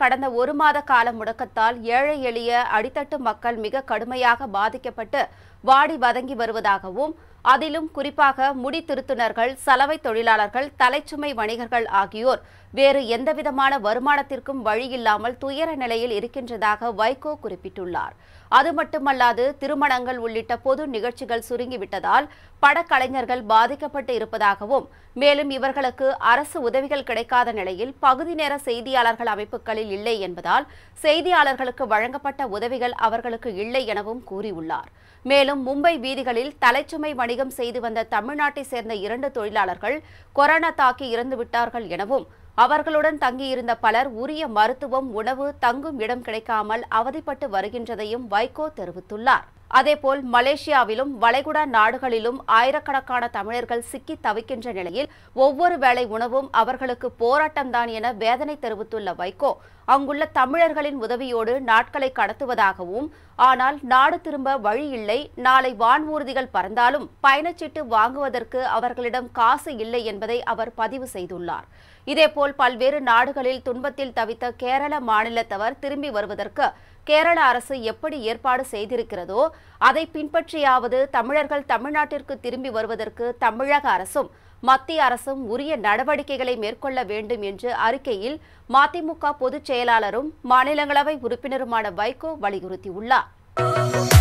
கடந்த ஒரு மாத கால முடக்கத்தால் ஏழை எளிய அடித்தட்டு மக்கள் மிக கடுமையாக பாதிக்கப்பட்டு வாடி வதங்கி வருவதாகவும் அதிலும் குறிப்பாக முடி சலவை தொழிலாளர்கள் தலைச்சுமை வணிகர்கள் ஆகியோர் வேறு எந்தவிதமான வருமானத்திற்கும் வழியில்லாமல் துயர நிலையில் இருக்கின்றதாக வைகோ குறிப்பிட்டுள்ளார் அது மட்டுமல்லாது திருமணங்கள் உள்ளிட்ட பொது நிகழ்ச்சிகள் சுருங்கிவிட்டதால் படக்கலைஞர்கள் பாதிக்கப்பட்டு இருப்பதாகவும் மேலும் இவர்களுக்கு அரசு உதவிகள் கிடைக்காத நிலையில் பகுதி நேர செய்தியாளர்கள் அமைப்புகளில் இல்லை என்பதால் செய்தியாளர்களுக்கு வழங்கப்பட்ட உதவிகள் அவர்களுக்கு இல்லை எனவும் கூறியுள்ளார் மேலும் மாதம் மும்பை வீதிகளில் தலைச்சுமை வணிகம் செய்து வந்த தமிழ்நாட்டை சேர்ந்த இரண்டு தொழிலாளர்கள் கொரோனா தாக்கி இறந்துவிட்டார்கள் எனவும் அவர்களுடன் தங்கியிருந்த பலர் உரிய மருத்துவம் உணவு தங்கும் இடம் கிடைக்காமல் அவதிப்பட்டு வருகின்றதையும் வைகோ தெரிவித்துள்ளார் அதேபோல் மலேசியாவிலும் வளைகுடா நாடுகளிலும் ஆயிரக்கணக்கான தமிழர்கள் சிக்கி தவிக்கின்ற நிலையில் ஒவ்வொரு வேளை உணவும் அவர்களுக்கு போராட்டம்தான் என வேதனை தெரிவித்துள்ள வைகோ அங்குள்ள தமிழர்களின் உதவியோடு நாட்களை கடத்துவதாகவும் ஆனால் நாடு திரும்ப வழி இல்லை நாளை வான்ஊர்திகள் பறந்தாலும் பயணச்சீட்டு வாங்குவதற்கு அவர்களிடம் காசு இல்லை என்பதை அவர் பதிவு செய்துள்ளார் இதேபோல் பல்வேறு நாடுகளில் துன்பத்தில் தவித்த கேரள மாநிலத்தவர் திரும்பி வருவதற்கு கேரள அரசு எப்படி ஏற்பாடு செய்திருக்கிறதோ அதை பின்பற்றியாவது தமிழர்கள் தமிழ்நாட்டிற்கு திரும்பி வருவதற்கு தமிழக அரசும் மத்திய அரசும் உரிய நடவடிக்கைகளை மேற்கொள்ள வேண்டும் என்று அறிக்கையில் மதிமுக பொதுச் செயலாளரும் மாநிலங்களவை உறுப்பினருமான வைகோ வலியுறுத்தியுள்ளார்